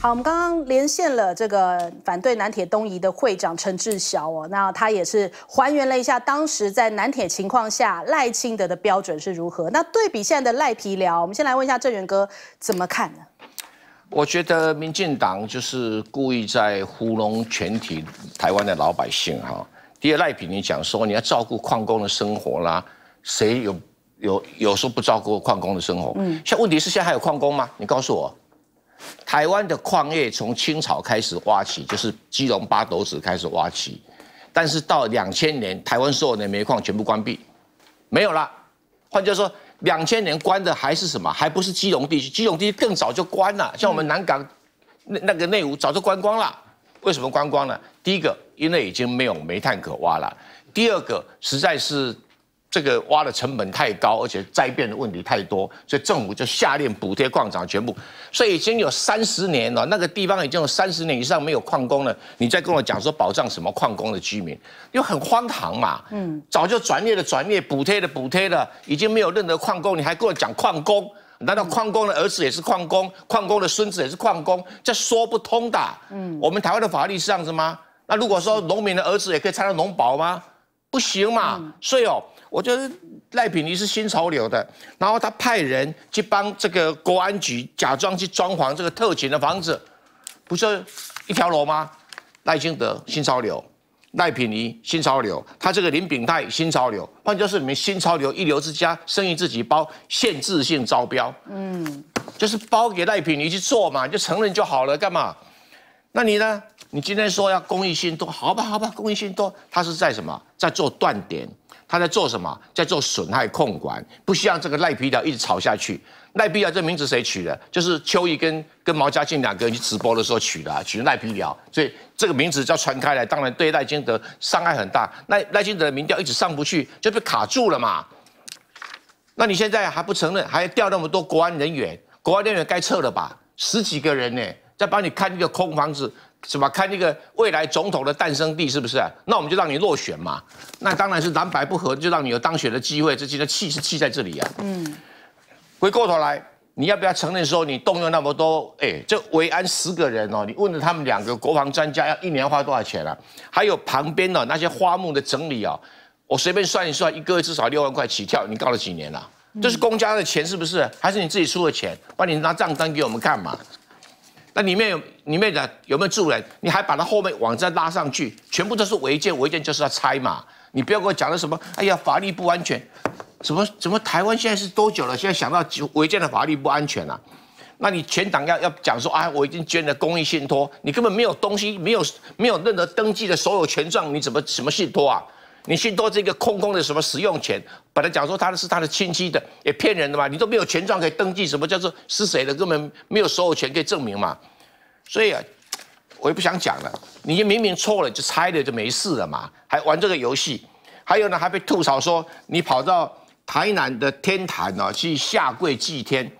好，我们刚刚连线了这个反对南铁东移的会长陈志晓哦，那他也是还原了一下当时在南铁情况下赖清德的标准是如何。那对比现在的赖皮聊，我们先来问一下郑源哥怎么看呢？我觉得民进党就是故意在糊弄全体台湾的老百姓哈。第二，赖皮，你讲说你要照顾矿工的生活啦，谁有有有候不照顾矿工的生活？嗯，像问题是现在还有矿工吗？你告诉我。台湾的矿业从清朝开始挖起，就是基隆八斗子开始挖起，但是到两千年，台湾所有的煤矿全部关闭，没有了。换句话说，两千年关的还是什么？还不是基隆地区？基隆地区更早就关了。像我们南港那那个内湖早就关光了。为什么关光呢？第一个，因为已经没有煤炭可挖了；第二个，实在是。这个挖的成本太高，而且灾变的问题太多，所以政府就下令补贴矿场全部。所以已经有三十年了，那个地方已经有三十年以上没有矿工了。你再跟我讲说保障什么矿工的居民，就很荒唐嘛。嗯，早就转业的转业，补贴的补贴的，已经没有任何矿工，你还跟我讲矿工？难道矿工的儿子也是矿工，矿工的孙子也是矿工？这说不通的。嗯，我们台湾的法律是这样子吗？那如果说农民的儿子也可以参加农保吗？不行嘛。所以哦。我觉得赖品尼是新潮流的，然后他派人去帮这个国安局假装去装潢这个特警的房子，不是一条龙吗？赖清德新潮流，赖品尼新潮流，他这个林炳泰新潮流，换就是你们新潮流一流之家生意自己包限制性招标，嗯，就是包给赖品尼去做嘛，就承认就好了，干嘛？那你呢？你今天说要公益性多，好吧，好吧，公益性多，他是在什么？在做断点。他在做什么？在做损害控管，不希望这个赖皮条一直吵下去。赖皮条这名字谁取的？就是邱毅跟跟毛家庆两个人直播的时候取的，取赖皮条，所以这个名字叫传开来，当然对赖金德伤害很大。赖赖金德的民调一直上不去，就被卡住了嘛。那你现在还不承认，还调那么多国安人员，国安人员该撤了吧？十几个人呢，在帮你看一个空房子。什么？看那个未来总统的诞生地是不是？那我们就让你落选嘛。那当然是蓝白不合，就让你有当选的机会。这其在气是气在这里啊。嗯。回过头来，你要不要承认说你动用那么多？哎，这维安十个人哦，你问了他们两个国防专家，要一年花多少钱啊？还有旁边哦、那些花木的整理哦，我随便算一算，一个月至少六万块起跳。你搞了几年了？这是公家的钱是不是？还是你自己出的钱？把你拿账单给我们看嘛？那里面有里面的有没有住人？你还把它后面网站拉上去，全部都是违建，违建就是要拆嘛。你不要跟我讲了什么，哎呀，法律不安全，什么什么台湾现在是多久了？现在想到违建的法律不安全啊？那你全党要要讲说，哎，我已经捐了公益信托，你根本没有东西，没有没有任何登记的所有权状，你怎么什么信托啊？你去多这个空空的什么使用权？本来讲说他是他的亲戚的，也骗人的嘛。你都没有权状可以登记，什么叫做是谁的？根本没有所有权可以证明嘛。所以啊，我也不想讲了。你明明错了就拆了就没事了嘛，还玩这个游戏。还有呢，还被吐槽说你跑到台南的天坛呢去下跪祭天。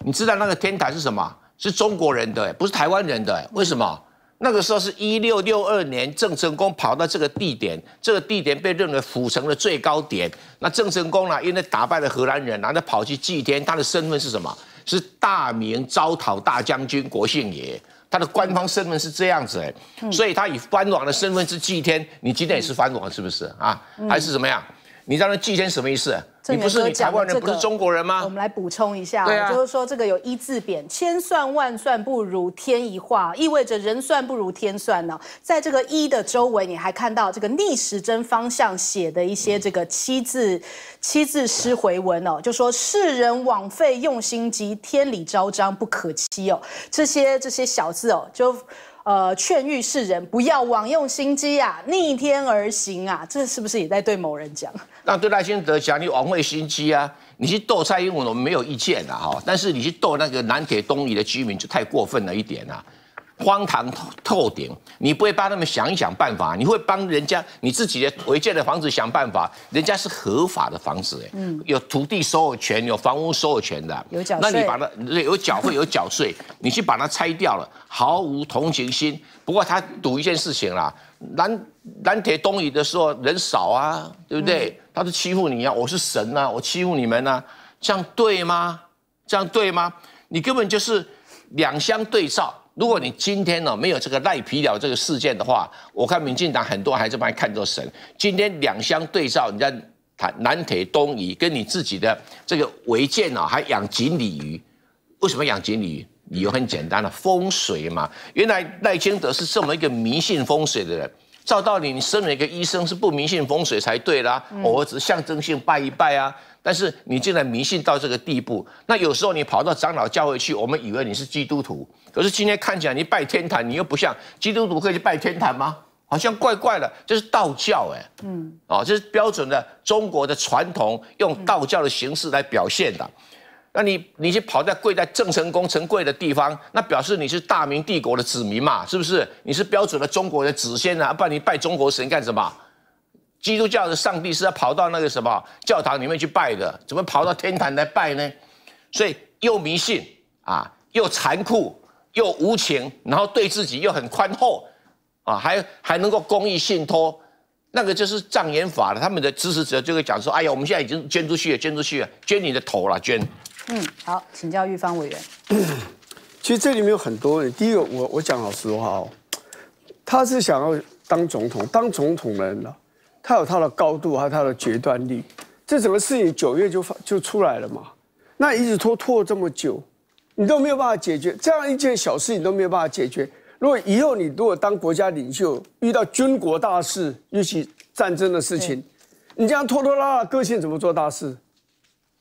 你知道那个天坛是什么？是中国人的，不是台湾人的，为什么？那个时候是一六六二年，郑成功跑到这个地点，这个地点被认为府城的最高点。那郑成功呢，因为打败了荷兰人，然后跑去祭天，他的身份是什么？是大明招讨大将军国姓爷。他的官方身份是这样子，哎，所以他以藩王的身份是祭天。你今天也是藩王，是不是啊？还是怎么样？你知道那祭天什么意思？不是你台湾人不是中国人吗？我们来补充一下，就是说这个有一字扁，千算万算不如天一画，意味着人算不如天算呢。在这个一的周围，你还看到这个逆时针方向写的一些这个七字七字诗回文哦，就说世人枉费用心机，天理昭彰不可欺哦。这些这些小字哦，就。呃，劝喻世人不要枉用心机啊，逆天而行啊，这是不是也在对某人讲？那对赖清德讲，你枉费心机啊，你去斗蔡英文，我们没有意见啊，哈，但是你去斗那个南铁东移的居民，就太过分了一点啊。荒唐透顶，你不会帮他们想一想办法？你会帮人家你自己的违建的房子想办法？人家是合法的房子，哎，有土地所有权，有房屋所有权的，有缴那你把它有缴会有缴税，你去把它拆掉了，毫无同情心。不过他赌一件事情啦，南南铁东移的时候人少啊，对不对？他是欺负你啊，我是神啊，我欺负你们啊，这样对吗？这样对吗？你根本就是两相对照。如果你今天呢没有这个赖皮鸟这个事件的话，我看民进党很多还是把你看作神。今天两相对照，你在谈南铁东移，跟你自己的这个违建啊，还养锦鲤鱼，为什么养锦鲤鱼？理由很简单了，风水嘛。原来赖清德是这么一个迷信风水的人。照道理，你生了一个医生是不迷信风水才对啦，偶尔只是象征性拜一拜啊。但是你竟然迷信到这个地步，那有时候你跑到长老教会去，我们以为你是基督徒，可是今天看起来你拜天坛，你又不像基督徒可以去拜天坛吗？好像怪怪的，这是道教哎，嗯，哦，这是标准的中国的传统，用道教的形式来表现的。那你你去跑在跪在郑成功成跪的地方，那表示你是大明帝国的子民嘛？是不是？你是标准的中国的祖先啊！不然你拜中国神干什么？基督教的上帝是要跑到那个什么教堂里面去拜的，怎么跑到天坛来拜呢？所以又迷信啊，又残酷又无情，然后对自己又很宽厚啊，还还能够公益信托，那个就是障眼法了。他们的支持者就会讲说：哎呀，我们现在已经捐出去了，捐出去了，捐你的头了，捐。嗯，好，请教玉芳委员。其实这里面有很多问题。第一个，我我讲老实话哦，他是想要当总统，当总统的人呢，他有他的高度还有他的决断力。这整个事情九月就发就出来了嘛？那一直拖拖这么久，你都没有办法解决，这样一件小事你都没有办法解决。如果以后你如果当国家领袖，遇到军国大事，尤其战争的事情，你这样拖拖拉拉个性怎么做大事？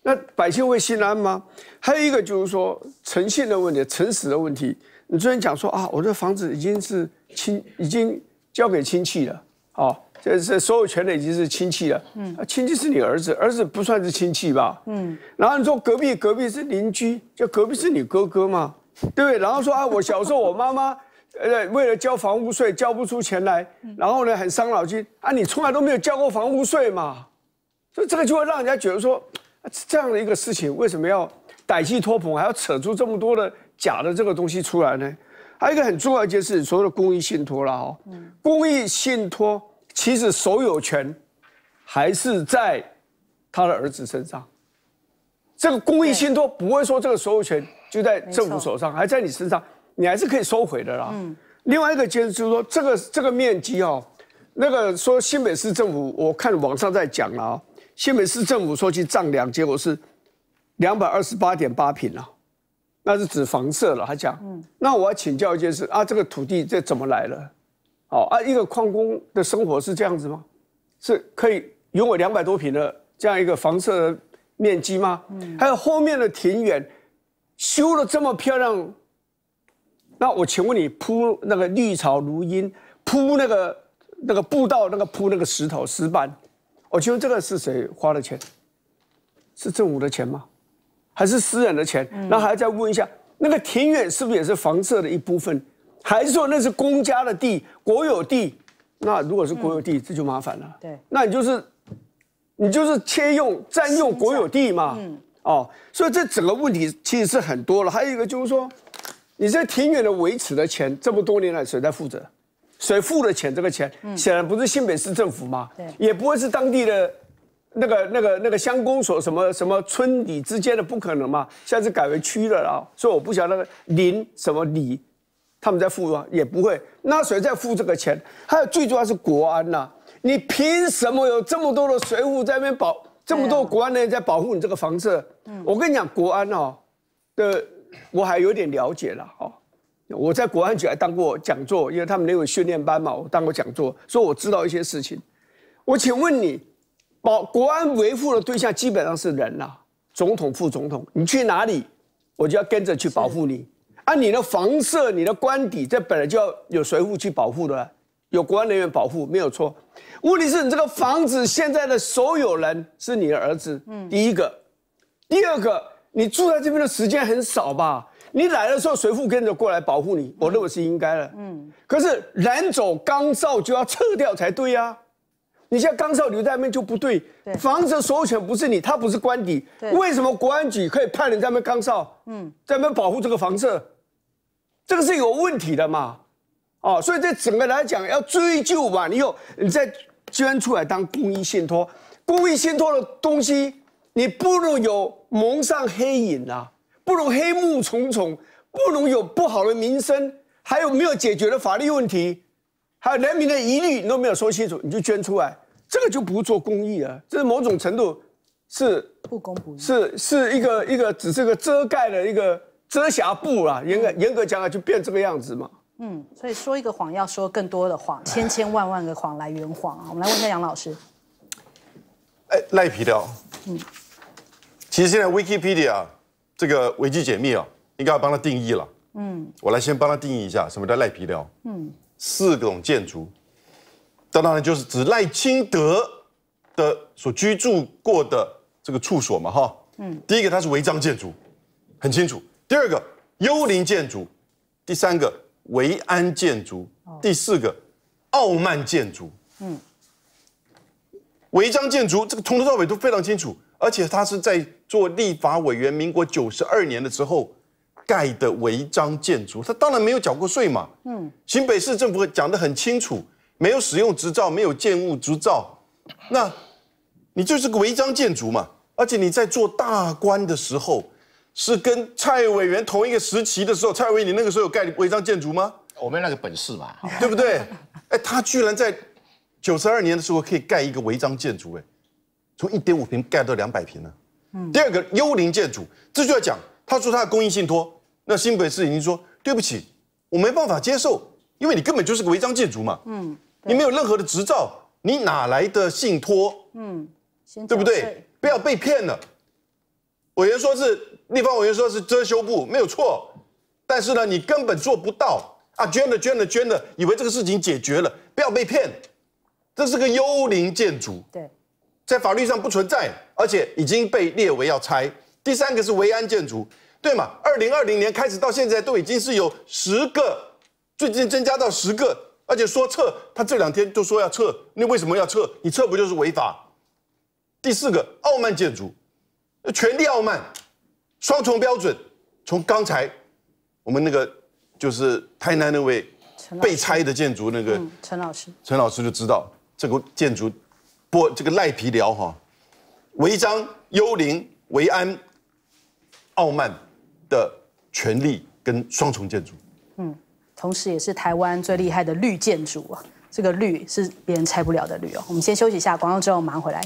那百姓会心安吗？还有一个就是说诚信的问题、诚实的问题。你昨天讲说啊，我的房子已经是亲，已经交给亲戚了，哦，这是所有权的已经是亲戚了。嗯，亲戚是你儿子，儿子不算是亲戚吧？嗯，然后你说隔壁隔壁是邻居，就隔壁是你哥哥嘛，对不对？然后说啊，我小时候我妈妈 呃为了交房屋税交不出钱来，然后呢很伤脑筋啊，你从来都没有交过房屋税嘛，所以这个就会让人家觉得说。这样的一个事情，为什么要歹气托棚，还要扯出这么多的假的这个东西出来呢？还有一个很重要一件事情，所谓的公益信托了哦，公益信托其实所有权还是在他的儿子身上。这个公益信托不会说这个所有权就在政府手上，还在你身上，你还是可以收回的啦。嗯。另外一个就是说，这个这个面积哦，那个说新北市政府，我看网上在讲了。新北市政府说去丈量，结果是两百二十八点八平了，那是指房舍了。他讲，嗯，那我要请教一件事啊，这个土地这怎么来了？哦啊，一个矿工的生活是这样子吗？是可以拥有两百多平的这样一个房舍面积吗？还有后面的庭园修了这么漂亮，那我请问你铺那个绿草如茵，铺那个那个步道，那个铺那个石头石板。我请问这个是谁花的钱？是政府的钱吗？还是私人的钱？那还要再问一下，那个庭院是不是也是房舍的一部分？还是说那是公家的地，国有地？那如果是国有地，这就麻烦了。对，那你就是你就是切用占用国有地嘛？哦，所以这整个问题其实是很多了。还有一个就是说，你在庭院的维持的钱，这么多年来谁在负责？谁付了钱？这个钱显然不是新北市政府嘛，也不会是当地的那个、那个、那个乡公所什么什么村里之间的，不可能嘛。现在是改为区了啊，所以我不晓得邻什么里他们在付啊，也不会。那谁在付这个钱？还有最重要是国安呐，你凭什么有这么多的水务在那边保，这么多国安的人在保护你这个房子？嗯，我跟你讲，国安哦的，我还有点了解了哈。我在国安局还当过讲座，因为他们那有训练班嘛，我当过讲座，所以我知道一些事情。我请问你，保国安维护的对象基本上是人啦，总统、副总统，你去哪里，我就要跟着去保护你。按你的房舍、你的官邸，这本来就要有谁扈去保护的，有国安人员保护没有错。问题是，你这个房子现在的所有人是你的儿子，嗯，第一个，第二个，你住在这边的时间很少吧？你来的时候，随附跟着过来保护你，我认为是应该的。嗯，可是人走钢哨就要撤掉才对呀。你像钢哨留在那边就不对。房子所有权不是你，他不是官邸，为什么国安局可以派人在那边钢哨？嗯，在那边保护这个房子，这个是有问题的嘛？哦，所以这整个来讲要追究吧。以后你再捐出来当公益信托，公益信托的东西，你不如有蒙上黑影啊。不如黑幕重重，不能有不好的名声，还有没有解决的法律问题，还有人民的疑虑，你都没有说清楚，你就捐出来，这个就不做公益了。这是某种程度是不公不义，是是一个一个只是个遮盖的一个遮瑕布啊。严格严格讲啊，就变这个样子嘛。嗯，所以说一个谎要说更多的谎，千千万万个谎来圆谎啊。我们来问一下杨老师，哎，赖皮的哦。嗯，其实现在 Wikipedia。这个危机解密啊，应该要帮他定义了。嗯，我来先帮他定义一下，什么叫赖皮寮？嗯，四种建筑，当然就是指赖清德的所居住过的这个处所嘛，哈。嗯，第一个它是违章建筑，很清楚。第二个幽灵建筑，第三个维安建筑，第四个傲慢建筑。嗯，违章建筑这个从头到尾都非常清楚，而且它是在。做立法委员，民国九十二年的时候盖的违章建筑，他当然没有缴过税嘛。嗯，新北市政府讲的很清楚，没有使用执照，没有建物执照，那你就是个违章建筑嘛。而且你在做大官的时候，是跟蔡委员同一个时期的时候，蔡委员你那个时候有盖违章建筑吗？我没那个本事嘛，对不对？哎，他居然在九十二年的时候可以盖一个违章建筑，哎，从一点五平盖到两百平呢。第二个幽灵建筑，这就要讲，他说他的公益信托，那新北市已经说，对不起，我没办法接受，因为你根本就是个违章建筑嘛，嗯，你没有任何的执照，你哪来的信托？嗯，对不对？不要被骗了。委员说是，立方委员说是遮羞布，没有错，但是呢，你根本做不到啊！捐了捐了捐了，以为这个事情解决了，不要被骗，这是个幽灵建筑。对。在法律上不存在，而且已经被列为要拆。第三个是维安建筑，对嘛？二零二零年开始到现在，都已经是有十个，最近增加到十个，而且说撤，他这两天就说要撤。那为什么要撤？你撤不就是违法？第四个傲慢建筑，权力傲慢，双重标准。从刚才我们那个就是台南那位被拆的建筑那个陈老师，陈老师就知道这个建筑。不，这个赖皮寮哈，违章、幽灵、违安、傲慢的权利跟双重建筑，嗯，同时也是台湾最厉害的绿建筑啊，这个绿是别人拆不了的绿哦。我们先休息一下，广告之后马上回来。